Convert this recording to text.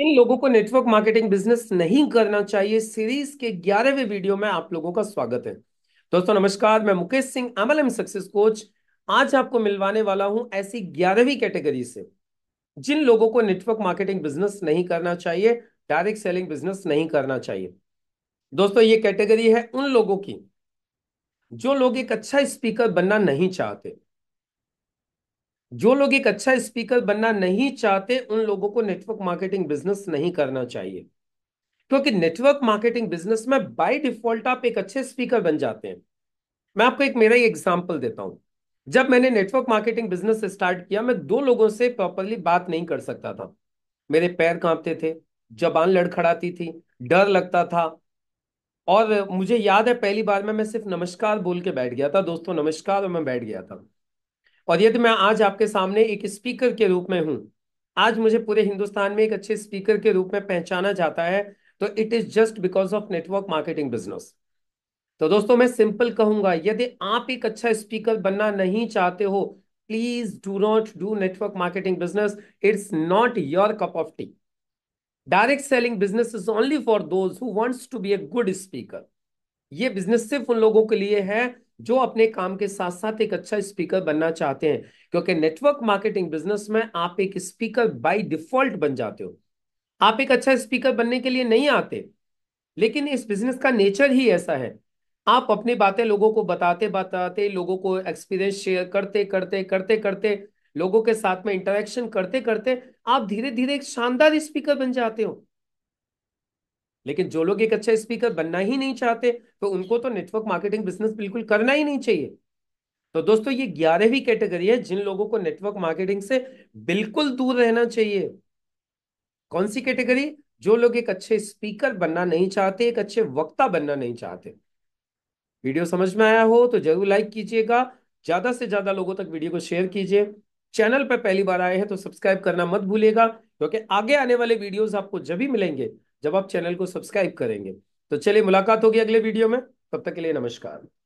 इन लोगों को network marketing business नहीं करना चाहिए सीरीज के ग्यारहवें वीडियो में आप लोगों का स्वागत है दोस्तों नमस्कार मैं Mukesh Singh MLM success coach आज आपको मिलवाने वाला हूं ऐसी ग्यारहवीं कैटेगरी से जिन लोगों को नेटवर्क मार्केटिंग बिजनेस नहीं करना चाहिए डायरेक्ट सेलिंग बिजनेस नहीं करना चाहिए दोस्तों ये कैटेगरी है उन लोगों की जो लोग एक अच्छा स्पीकर बनना नहीं चाहते जो लोग एक अच्छा स्पीकर बनना नहीं चाहते उन लोगों को नेटवर्क मार्केटिंग बिजनेस नहीं करना चाहिए क्योंकि नेटवर्क मार्केटिंग बिजनेस में बाय डिफॉल्ट आप एक अच्छे स्पीकर बन जाते हैं मैं आपको एक मेरा ही एग्जाम्पल देता हूं जब मैंने नेटवर्क मार्केटिंग बिजनेस स्टार्ट किया मैं दो लोगों से प्रॉपरली बात नहीं कर सकता था मेरे पैर कांपते थे जबान लड़खड़ाती थी डर लगता था और मुझे याद है पहली बार में मैं सिर्फ नमस्कार बोल के बैठ गया था दोस्तों नमस्कार और मैं बैठ गया था और यदि मैं आज आपके सामने एक स्पीकर के रूप में हूं आज मुझे पूरे हिंदुस्तान में एक अच्छे स्पीकर के रूप में पहचाना जाता है तो it is just because of network marketing business तो दोस्तों मैं सिंपल कहूंगा यदि आप एक अच्छा स्पीकर बनना नहीं चाहते हो please do not do network marketing business it's not your cup of tea direct selling business is only for those who wants to be a good speaker ये बिजनेस सिर्फ उन लोगों के लिए है जो अपने काम के साथ साथ एक अच्छा स्पीकर बनना चाहते हैं क्योंकि नेटवर्क मार्केटिंग बिजनेस में आप एक स्पीकर बाय डिफॉल्ट बन जाते हो आप एक अच्छा स्पीकर बनने के लिए नहीं आते लेकिन इस बिजनेस का नेचर ही ऐसा है आप अपनी बातें लोगों को बताते बताते लोगों को एक्सपीरियंस शेयर करते करते करते करते लोगों के साथ में इंटरेक्शन करते करते आप धीरे धीरे एक शानदार स्पीकर बन जाते हो लेकिन जो लोग एक अच्छा स्पीकर बनना ही नहीं चाहते तो उनको तो नेटवर्क मार्केटिंग बिजनेस बिल्कुल करना ही नहीं चाहिए तो दोस्तों ये ग्यारहवीं कैटेगरी है जिन लोगों को नेटवर्क मार्केटिंग से बिल्कुल दूर रहना चाहिए कौन सी कैटेगरी जो लोग एक अच्छे स्पीकर बनना नहीं चाहते एक अच्छे वक्ता बनना नहीं चाहते वीडियो समझ में आया हो तो जरूर लाइक कीजिएगा ज्यादा से ज्यादा लोगों तक वीडियो को शेयर कीजिए चैनल पर पहली बार आए हैं तो सब्सक्राइब करना मत भूलिएगा क्योंकि आगे आने वाले वीडियोस आपको जब भी मिलेंगे जब आप चैनल को सब्सक्राइब करेंगे तो चलिए मुलाकात होगी अगले वीडियो में तब तक के लिए नमस्कार